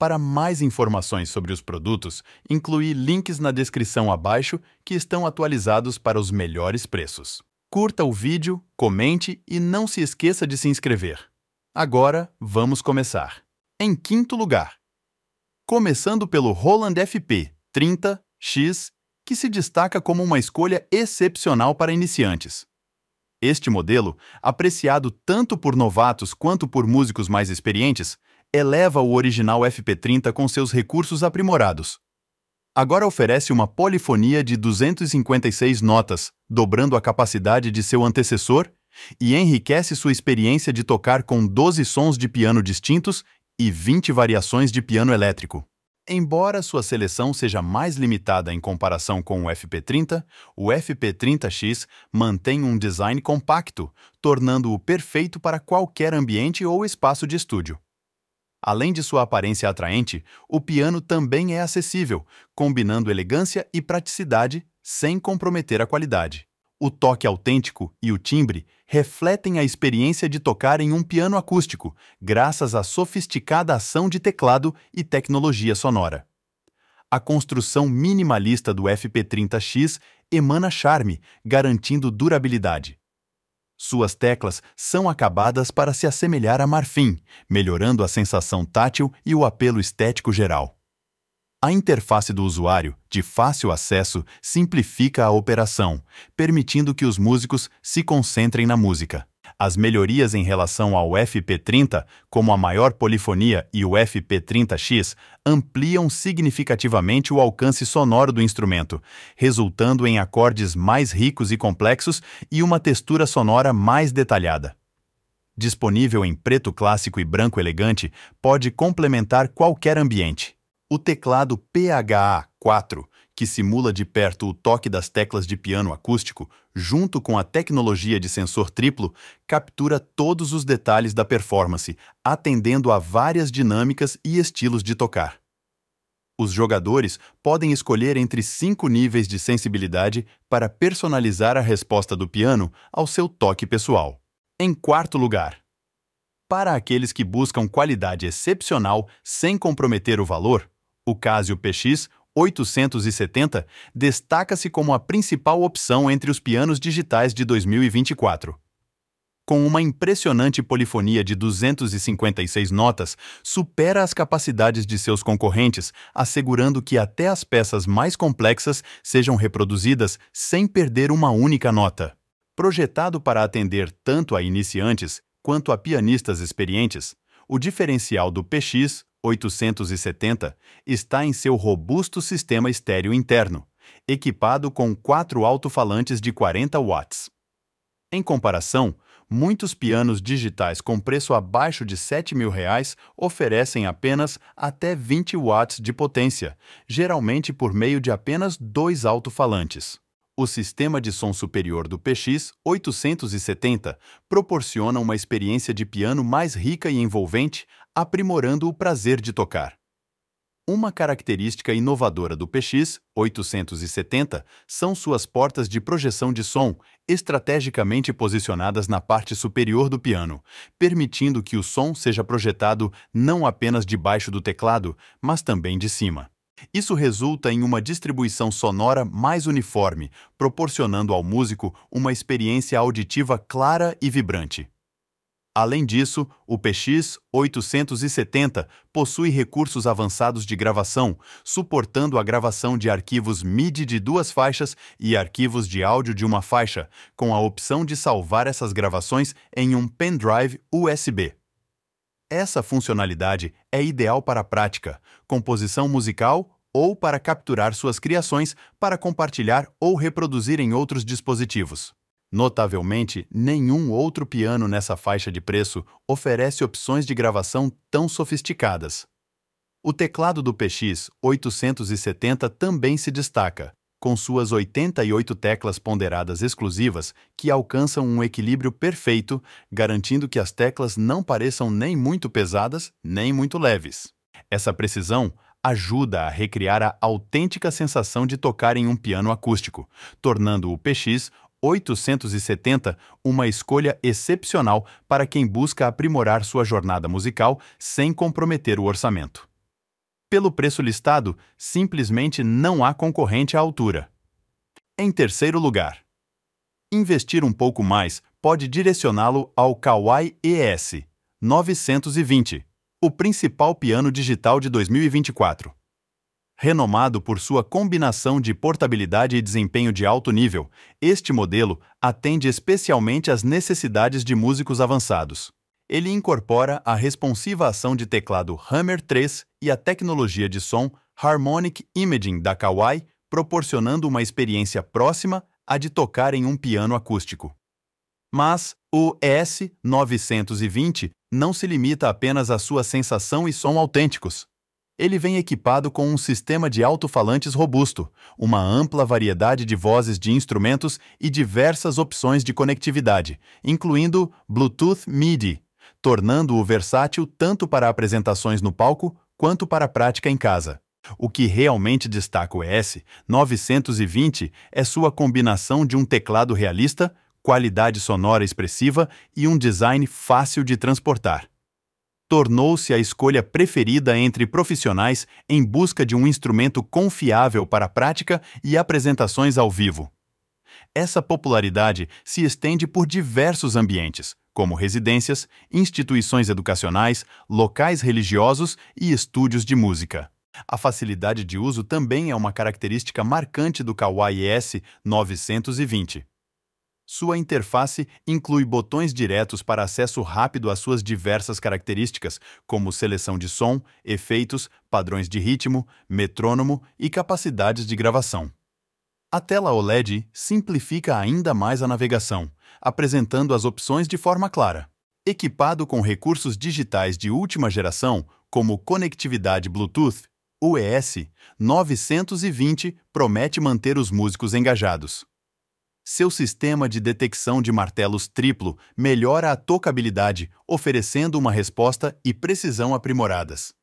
Para mais informações sobre os produtos, incluí links na descrição abaixo que estão atualizados para os melhores preços. Curta o vídeo, comente e não se esqueça de se inscrever. Agora, vamos começar. Em quinto lugar, começando pelo Roland FP 30X, que se destaca como uma escolha excepcional para iniciantes. Este modelo, apreciado tanto por novatos quanto por músicos mais experientes, eleva o original FP30 com seus recursos aprimorados. Agora oferece uma polifonia de 256 notas, dobrando a capacidade de seu antecessor, e enriquece sua experiência de tocar com 12 sons de piano distintos e 20 variações de piano elétrico. Embora sua seleção seja mais limitada em comparação com o FP30, o FP30X mantém um design compacto, tornando-o perfeito para qualquer ambiente ou espaço de estúdio. Além de sua aparência atraente, o piano também é acessível, combinando elegância e praticidade sem comprometer a qualidade. O toque autêntico e o timbre refletem a experiência de tocar em um piano acústico, graças à sofisticada ação de teclado e tecnologia sonora. A construção minimalista do FP30X emana charme, garantindo durabilidade. Suas teclas são acabadas para se assemelhar a marfim, melhorando a sensação tátil e o apelo estético geral. A interface do usuário, de fácil acesso, simplifica a operação, permitindo que os músicos se concentrem na música. As melhorias em relação ao FP30, como a maior polifonia e o FP30X, ampliam significativamente o alcance sonoro do instrumento, resultando em acordes mais ricos e complexos e uma textura sonora mais detalhada disponível em preto clássico e branco elegante, pode complementar qualquer ambiente. O teclado PHA 4 que simula de perto o toque das teclas de piano acústico, junto com a tecnologia de sensor triplo, captura todos os detalhes da performance, atendendo a várias dinâmicas e estilos de tocar. Os jogadores podem escolher entre cinco níveis de sensibilidade para personalizar a resposta do piano ao seu toque pessoal. Em quarto lugar, para aqueles que buscam qualidade excepcional sem comprometer o valor, o Casio PX 870 destaca-se como a principal opção entre os pianos digitais de 2024. Com uma impressionante polifonia de 256 notas, supera as capacidades de seus concorrentes, assegurando que até as peças mais complexas sejam reproduzidas sem perder uma única nota. Projetado para atender tanto a iniciantes quanto a pianistas experientes, o diferencial do PX 870 está em seu robusto sistema estéreo interno, equipado com quatro alto-falantes de 40 watts. Em comparação, muitos pianos digitais com preço abaixo de R$ 7.000 mil reais oferecem apenas até 20 watts de potência, geralmente por meio de apenas dois alto-falantes. O sistema de som superior do PX 870 proporciona uma experiência de piano mais rica e envolvente aprimorando o prazer de tocar. Uma característica inovadora do PX 870 são suas portas de projeção de som, estrategicamente posicionadas na parte superior do piano, permitindo que o som seja projetado não apenas debaixo do teclado, mas também de cima. Isso resulta em uma distribuição sonora mais uniforme, proporcionando ao músico uma experiência auditiva clara e vibrante. Além disso, o PX-870 possui recursos avançados de gravação, suportando a gravação de arquivos MIDI de duas faixas e arquivos de áudio de uma faixa, com a opção de salvar essas gravações em um pendrive USB. Essa funcionalidade é ideal para prática, composição musical ou para capturar suas criações para compartilhar ou reproduzir em outros dispositivos. Notavelmente, nenhum outro piano nessa faixa de preço oferece opções de gravação tão sofisticadas. O teclado do PX 870 também se destaca, com suas 88 teclas ponderadas exclusivas que alcançam um equilíbrio perfeito, garantindo que as teclas não pareçam nem muito pesadas nem muito leves. Essa precisão ajuda a recriar a autêntica sensação de tocar em um piano acústico, tornando o PX 870, uma escolha excepcional para quem busca aprimorar sua jornada musical sem comprometer o orçamento. Pelo preço listado, simplesmente não há concorrente à altura. Em terceiro lugar, investir um pouco mais pode direcioná-lo ao Kawai ES 920, o principal piano digital de 2024. Renomado por sua combinação de portabilidade e desempenho de alto nível, este modelo atende especialmente às necessidades de músicos avançados. Ele incorpora a responsiva ação de teclado Hammer 3 e a tecnologia de som Harmonic Imaging da Kawai, proporcionando uma experiência próxima à de tocar em um piano acústico. Mas o ES920 não se limita apenas à sua sensação e som autênticos. Ele vem equipado com um sistema de alto-falantes robusto, uma ampla variedade de vozes de instrumentos e diversas opções de conectividade, incluindo Bluetooth MIDI, tornando-o versátil tanto para apresentações no palco quanto para a prática em casa. O que realmente destaca o ES-920 é sua combinação de um teclado realista, qualidade sonora expressiva e um design fácil de transportar tornou-se a escolha preferida entre profissionais em busca de um instrumento confiável para prática e apresentações ao vivo. Essa popularidade se estende por diversos ambientes, como residências, instituições educacionais, locais religiosos e estúdios de música. A facilidade de uso também é uma característica marcante do Kawai S920. Sua interface inclui botões diretos para acesso rápido às suas diversas características, como seleção de som, efeitos, padrões de ritmo, metrônomo e capacidades de gravação. A tela OLED simplifica ainda mais a navegação, apresentando as opções de forma clara. Equipado com recursos digitais de última geração, como conectividade Bluetooth, o ES 920 promete manter os músicos engajados. Seu sistema de detecção de martelos triplo melhora a tocabilidade, oferecendo uma resposta e precisão aprimoradas.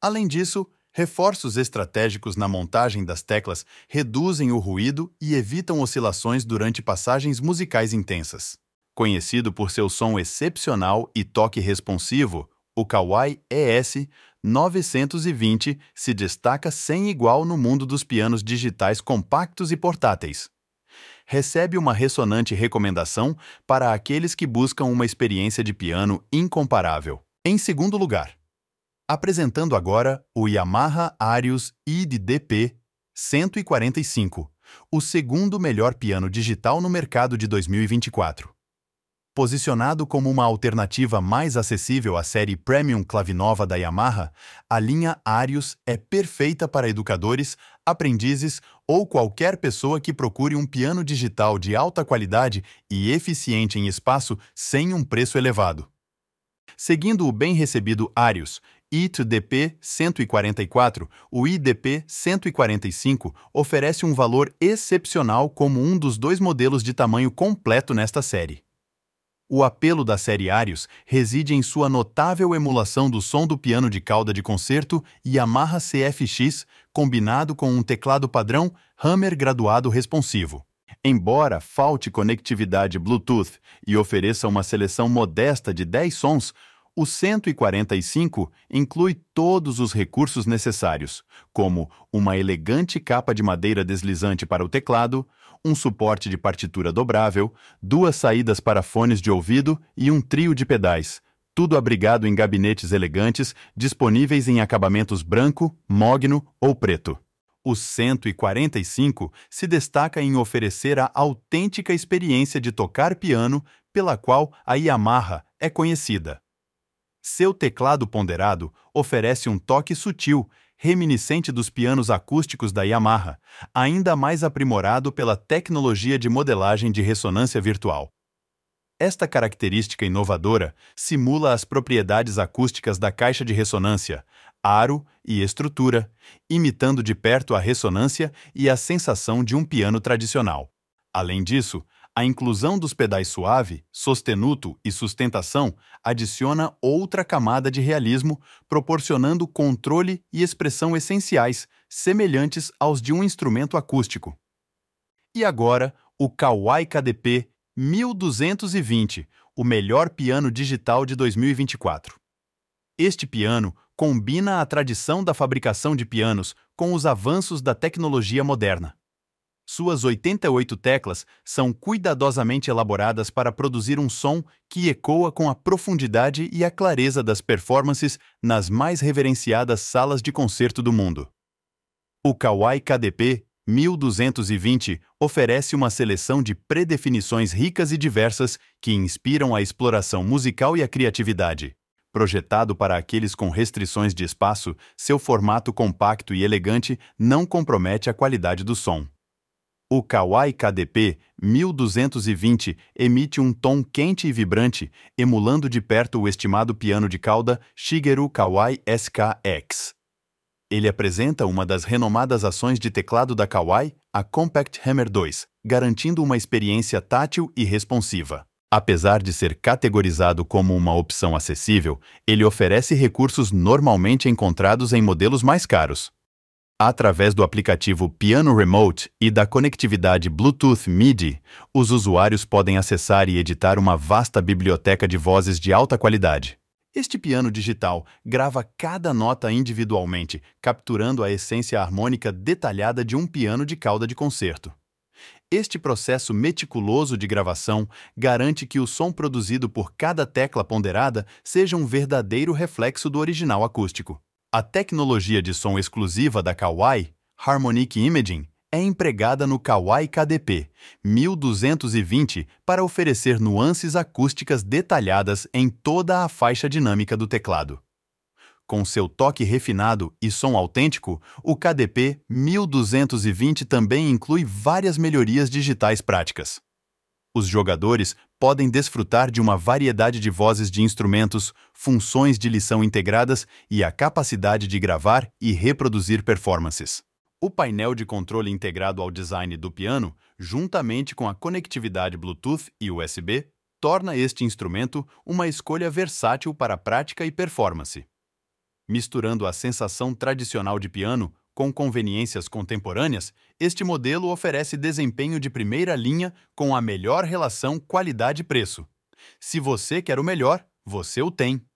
Além disso, reforços estratégicos na montagem das teclas reduzem o ruído e evitam oscilações durante passagens musicais intensas. Conhecido por seu som excepcional e toque responsivo, o Kawai ES 920 se destaca sem igual no mundo dos pianos digitais compactos e portáteis recebe uma ressonante recomendação para aqueles que buscam uma experiência de piano incomparável. Em segundo lugar, apresentando agora o Yamaha Arius IDDP 145, o segundo melhor piano digital no mercado de 2024. Posicionado como uma alternativa mais acessível à série Premium Clavinova da Yamaha, a linha Arius é perfeita para educadores, aprendizes ou qualquer pessoa que procure um piano digital de alta qualidade e eficiente em espaço sem um preço elevado. Seguindo o bem recebido Arius, ITDP 144, o IDP 145 oferece um valor excepcional como um dos dois modelos de tamanho completo nesta série. O apelo da série Arius reside em sua notável emulação do som do piano de cauda de concerto Yamaha CFX combinado com um teclado padrão Hammer graduado responsivo. Embora falte conectividade Bluetooth e ofereça uma seleção modesta de 10 sons, o 145 inclui todos os recursos necessários, como uma elegante capa de madeira deslizante para o teclado, um suporte de partitura dobrável, duas saídas para fones de ouvido e um trio de pedais, tudo abrigado em gabinetes elegantes, disponíveis em acabamentos branco, mogno ou preto. O 145 se destaca em oferecer a autêntica experiência de tocar piano, pela qual a Yamaha é conhecida. Seu teclado ponderado oferece um toque sutil, reminiscente dos pianos acústicos da Yamaha, ainda mais aprimorado pela tecnologia de modelagem de ressonância virtual. Esta característica inovadora simula as propriedades acústicas da caixa de ressonância, aro e estrutura, imitando de perto a ressonância e a sensação de um piano tradicional. Além disso, a inclusão dos pedais suave, sostenuto e sustentação adiciona outra camada de realismo, proporcionando controle e expressão essenciais, semelhantes aos de um instrumento acústico. E agora, o Kawai KDP 1220, o melhor piano digital de 2024. Este piano combina a tradição da fabricação de pianos com os avanços da tecnologia moderna. Suas 88 teclas são cuidadosamente elaboradas para produzir um som que ecoa com a profundidade e a clareza das performances nas mais reverenciadas salas de concerto do mundo. O Kawai KDP 1220 oferece uma seleção de predefinições ricas e diversas que inspiram a exploração musical e a criatividade. Projetado para aqueles com restrições de espaço, seu formato compacto e elegante não compromete a qualidade do som. O Kawai KDP 1220 emite um tom quente e vibrante, emulando de perto o estimado piano de cauda Shigeru Kawai SKX ele apresenta uma das renomadas ações de teclado da Kawai, a Compact Hammer 2, garantindo uma experiência tátil e responsiva. Apesar de ser categorizado como uma opção acessível, ele oferece recursos normalmente encontrados em modelos mais caros. Através do aplicativo Piano Remote e da conectividade Bluetooth MIDI, os usuários podem acessar e editar uma vasta biblioteca de vozes de alta qualidade. Este piano digital grava cada nota individualmente, capturando a essência harmônica detalhada de um piano de cauda de concerto. Este processo meticuloso de gravação garante que o som produzido por cada tecla ponderada seja um verdadeiro reflexo do original acústico. A tecnologia de som exclusiva da Kawai, Harmonic Imaging, é empregada no Kawai KDP 1220 para oferecer nuances acústicas detalhadas em toda a faixa dinâmica do teclado. Com seu toque refinado e som autêntico, o KDP 1220 também inclui várias melhorias digitais práticas. Os jogadores podem desfrutar de uma variedade de vozes de instrumentos, funções de lição integradas e a capacidade de gravar e reproduzir performances. O painel de controle integrado ao design do piano, juntamente com a conectividade Bluetooth e USB, torna este instrumento uma escolha versátil para prática e performance. Misturando a sensação tradicional de piano com conveniências contemporâneas, este modelo oferece desempenho de primeira linha com a melhor relação qualidade-preço. Se você quer o melhor, você o tem.